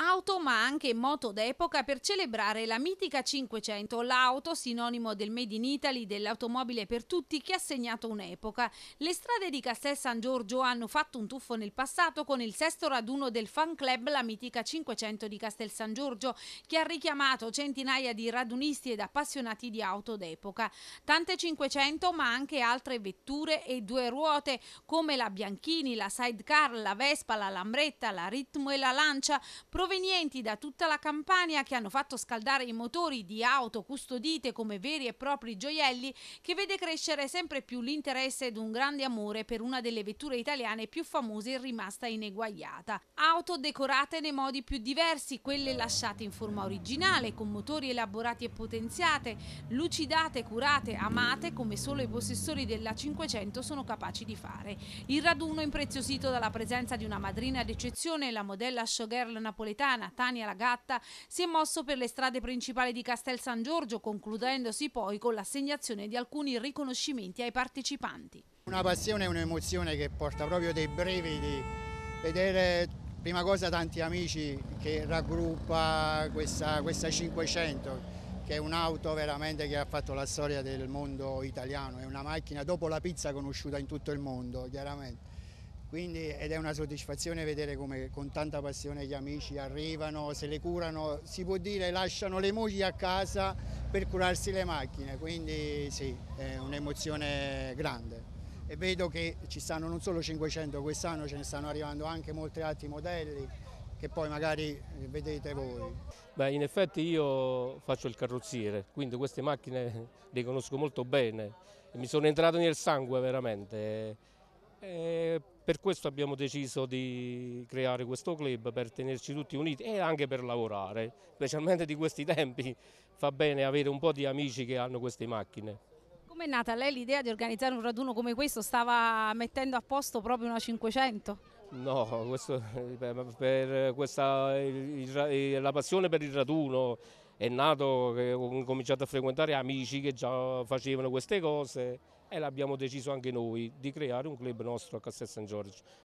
auto ma anche moto d'epoca per celebrare la mitica 500, l'auto sinonimo del Made in Italy, dell'automobile per tutti che ha segnato un'epoca. Le strade di Castel San Giorgio hanno fatto un tuffo nel passato con il sesto raduno del fan club La Mitica 500 di Castel San Giorgio che ha richiamato centinaia di radunisti ed appassionati di auto d'epoca. Tante 500 ma anche altre vetture e due ruote come la Bianchini, la Sidecar, la Vespa, la Lambretta, la Ritmo e la Lancia provenienti da tutta la Campania che hanno fatto scaldare i motori di auto custodite come veri e propri gioielli che vede crescere sempre più l'interesse ed un grande amore per una delle vetture italiane più famose e rimasta ineguagliata. Auto decorate nei modi più diversi, quelle lasciate in forma originale, con motori elaborati e potenziate, lucidate, curate, amate come solo i possessori della 500 sono capaci di fare. Il raduno impreziosito dalla presenza di una madrina d'eccezione, la modella showgirl napoletana napoletana Tania Lagatta si è mosso per le strade principali di Castel San Giorgio, concludendosi poi con l'assegnazione di alcuni riconoscimenti ai partecipanti. Una passione e un'emozione che porta proprio dei brividi, vedere prima cosa tanti amici che raggruppa questa, questa 500 che è un'auto veramente che ha fatto la storia del mondo italiano, è una macchina dopo la pizza conosciuta in tutto il mondo chiaramente. Quindi, ed è una soddisfazione vedere come con tanta passione gli amici arrivano, se le curano, si può dire lasciano le mogli a casa per curarsi le macchine, quindi sì, è un'emozione grande. E vedo che ci stanno non solo 500 quest'anno, ce ne stanno arrivando anche molti altri modelli che poi magari vedete voi. Beh, in effetti io faccio il carrozziere, quindi queste macchine le conosco molto bene, mi sono entrato nel sangue veramente e per questo abbiamo deciso di creare questo club per tenerci tutti uniti e anche per lavorare, specialmente di questi tempi fa bene avere un po' di amici che hanno queste macchine. Come è nata lei l'idea di organizzare un raduno come questo? Stava mettendo a posto proprio una 500? No, questo, eh, per questa, eh, la passione per il raduno è nato che ho cominciato a frequentare amici che già facevano queste cose e l'abbiamo deciso anche noi di creare un club nostro a Castel San Giorgio